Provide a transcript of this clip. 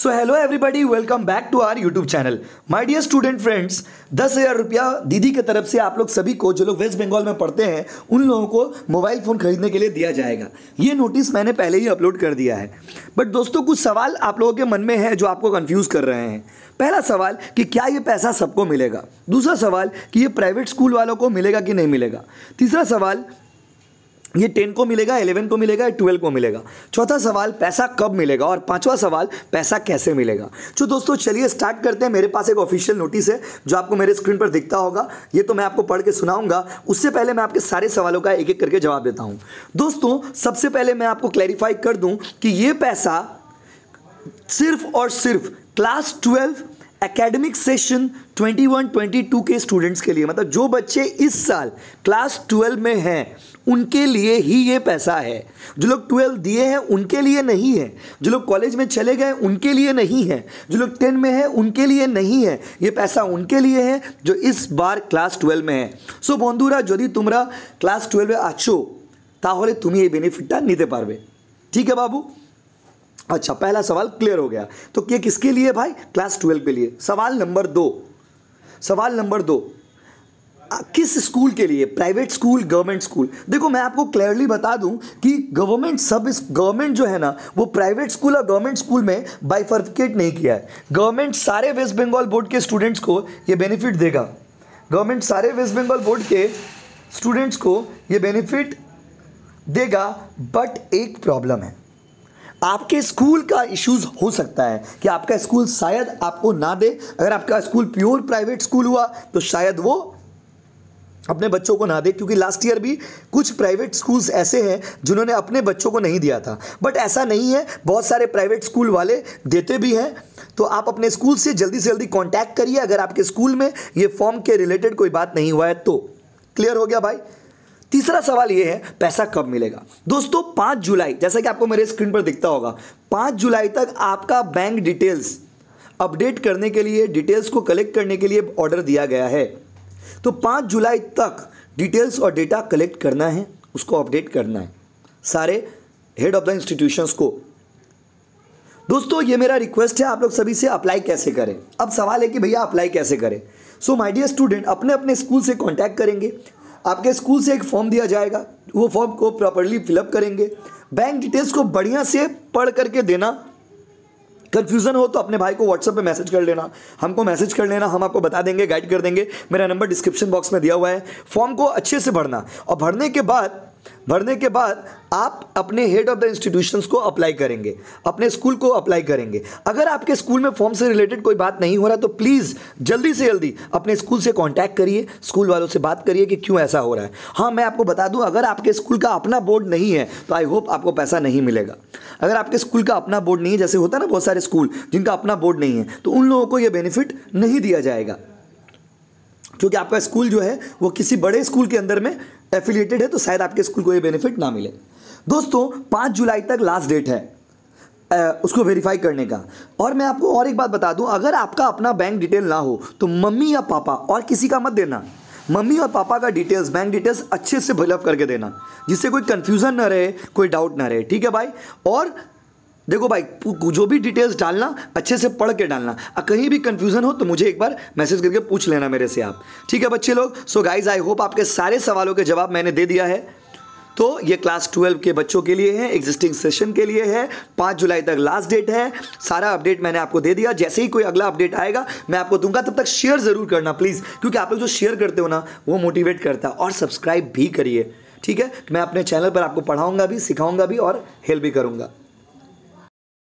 so hello everybody welcome back to our YouTube channel my dear student friends दस हज़ार रुपया दीदी की तरफ से आप लोग सभी को जो लोग वेस्ट बंगाल में पढ़ते हैं उन लोगों को मोबाइल फ़ोन खरीदने के लिए दिया जाएगा ये नोटिस मैंने पहले ही अपलोड कर दिया है बट दोस्तों कुछ सवाल आप लोगों के मन में है जो आपको कन्फ्यूज़ कर रहे हैं पहला सवाल कि क्या ये पैसा सबको मिलेगा दूसरा सवाल कि ये प्राइवेट स्कूल वालों को मिलेगा कि नहीं मिलेगा तीसरा सवाल ये टेन को मिलेगा इलेवन को मिलेगा या ट्वेल्व को मिलेगा चौथा सवाल पैसा कब मिलेगा और पांचवा सवाल पैसा कैसे मिलेगा तो दोस्तों चलिए स्टार्ट करते हैं मेरे पास एक ऑफिशियल नोटिस है जो आपको मेरे स्क्रीन पर दिखता होगा ये तो मैं आपको पढ़ के सुनाऊंगा उससे पहले मैं आपके सारे सवालों का एक एक करके जवाब देता हूँ दोस्तों सबसे पहले मैं आपको क्लैरिफाई कर दूँ कि ये पैसा सिर्फ और सिर्फ क्लास ट्वेल्व एकेडमिक सेशन 21-22 के स्टूडेंट्स के लिए मतलब जो बच्चे इस साल क्लास 12 में हैं उनके लिए ही ये पैसा है जो लोग ट्वेल्व दिए हैं उनके लिए नहीं है जो लोग कॉलेज में चले गए उनके लिए नहीं है जो लोग टेन में हैं उनके लिए नहीं है ये पैसा उनके लिए है जो इस बार क्लास ट्वेल्व में है सो बंधुरा যদি तुम्हारा क्लास ट्वेल्व आचो তাহলে তুমি बेनिफिटा বেনিফিটটা নিতে পারবে ঠিক আছে अच्छा पहला सवाल क्लियर हो गया तो ये किसके लिए भाई क्लास ट्वेल्व के लिए सवाल नंबर दो सवाल नंबर दो किस स्कूल के लिए प्राइवेट स्कूल गवर्नमेंट स्कूल देखो मैं आपको क्लियरली बता दूं कि गवर्नमेंट सब गवर्नमेंट जो है ना वो प्राइवेट स्कूल और गवर्नमेंट स्कूल में बाइफर्फिकेट नहीं किया है गवर्नमेंट सारे वेस्ट बंगाल बोर्ड के स्टूडेंट्स को ये बेनिफिट देगा गवर्नमेंट सारे वेस्ट बंगाल बोर्ड के स्टूडेंट्स को ये बेनिफिट देगा बट एक प्रॉब्लम है आपके स्कूल का इश्यूज हो सकता है कि आपका स्कूल शायद आपको ना दे अगर आपका स्कूल प्योर प्राइवेट स्कूल हुआ तो शायद वो अपने बच्चों को ना दे क्योंकि लास्ट ईयर भी कुछ प्राइवेट स्कूल्स ऐसे हैं जिन्होंने अपने बच्चों को नहीं दिया था बट ऐसा नहीं है बहुत सारे प्राइवेट स्कूल वाले देते भी हैं तो आप अपने स्कूल से जल्दी से जल्दी कांटेक्ट करिए अगर आपके स्कूल में ये फॉर्म के रिलेटेड कोई बात नहीं हुआ है तो क्लियर हो गया भाई तीसरा सवाल ये है पैसा कब मिलेगा दोस्तों पाँच जुलाई जैसा कि आपको मेरे स्क्रीन पर दिखता होगा पाँच जुलाई तक आपका बैंक डिटेल्स अपडेट करने के लिए डिटेल्स को कलेक्ट करने के लिए ऑर्डर दिया गया है तो पाँच जुलाई तक डिटेल्स और डेटा कलेक्ट करना है उसको अपडेट करना है सारे हेड ऑफ द इंस्टीट्यूशंस को दोस्तों ये मेरा रिक्वेस्ट है आप लोग सभी से अप्लाई कैसे करें अब सवाल है कि भैया अप्लाई कैसे करें सो माय डियर स्टूडेंट अपने अपने स्कूल से कांटेक्ट करेंगे आपके स्कूल से एक फॉर्म दिया जाएगा वो फॉर्म को प्रॉपरली फिलअप करेंगे बैंक डिटेल्स को बढ़िया से पढ़ करके देना कन्फ्यूज़न हो तो अपने भाई को व्हाट्सअप पे मैसेज कर लेना हमको मैसेज कर लेना हम आपको बता देंगे गाइड कर देंगे मेरा नंबर डिस्क्रिप्शन बॉक्स में दिया हुआ है फॉर्म को अच्छे से भरना और भरने के बाद भरने के बाद आप अपने हेड ऑफ़ द इंस्टीट्यूशंस को अप्लाई करेंगे अपने स्कूल को अप्लाई करेंगे अगर आपके स्कूल में फॉर्म से रिलेटेड कोई बात नहीं हो रहा तो प्लीज़ जल्दी से जल्दी अपने स्कूल से कांटेक्ट करिए स्कूल वालों से बात करिए कि क्यों ऐसा हो रहा है हाँ मैं आपको बता दूं अगर आपके स्कूल का अपना बोर्ड नहीं है तो आई होप आपको पैसा नहीं मिलेगा अगर आपके स्कूल का अपना बोर्ड नहीं है जैसे होता है ना बहुत सारे स्कूल जिनका अपना बोर्ड नहीं है तो उन लोगों को ये बेनिफिट नहीं दिया जाएगा क्योंकि आपका स्कूल जो है वो किसी बड़े स्कूल के अंदर में एफिलिएटेड है तो शायद आपके स्कूल को ये बेनिफिट ना मिले दोस्तों पाँच जुलाई तक लास्ट डेट है उसको वेरीफाई करने का और मैं आपको और एक बात बता दूं अगर आपका अपना बैंक डिटेल ना हो तो मम्मी या पापा और किसी का मत देना मम्मी और पापा का डिटेल्स बैंक डिटेल्स अच्छे से फिलअप करके देना जिससे कोई कंफ्यूजन ना रहे कोई डाउट ना रहे ठीक है भाई और देखो भाई जो भी डिटेल्स डालना अच्छे से पढ़ के डालना और कहीं भी कन्फ्यूज़न हो तो मुझे एक बार मैसेज करके पूछ लेना मेरे से आप ठीक है बच्चे लोग सो गाइज आई होप आपके सारे सवालों के जवाब मैंने दे दिया है तो ये क्लास ट्वेल्व के बच्चों के लिए है एग्जिस्टिंग सेशन के लिए है पाँच जुलाई तक लास्ट डेट है सारा अपडेट मैंने आपको दे दिया जैसे ही कोई अगला अपडेट आएगा मैं आपको दूंगा तब तक शेयर ज़रूर करना प्लीज़ क्योंकि आप लोग जो शेयर करते हो ना वो मोटिवेट करता है और सब्सक्राइब भी करिए ठीक है मैं अपने चैनल पर आपको पढ़ाऊँगा भी सिखाऊंगा भी और हेल्प भी करूँगा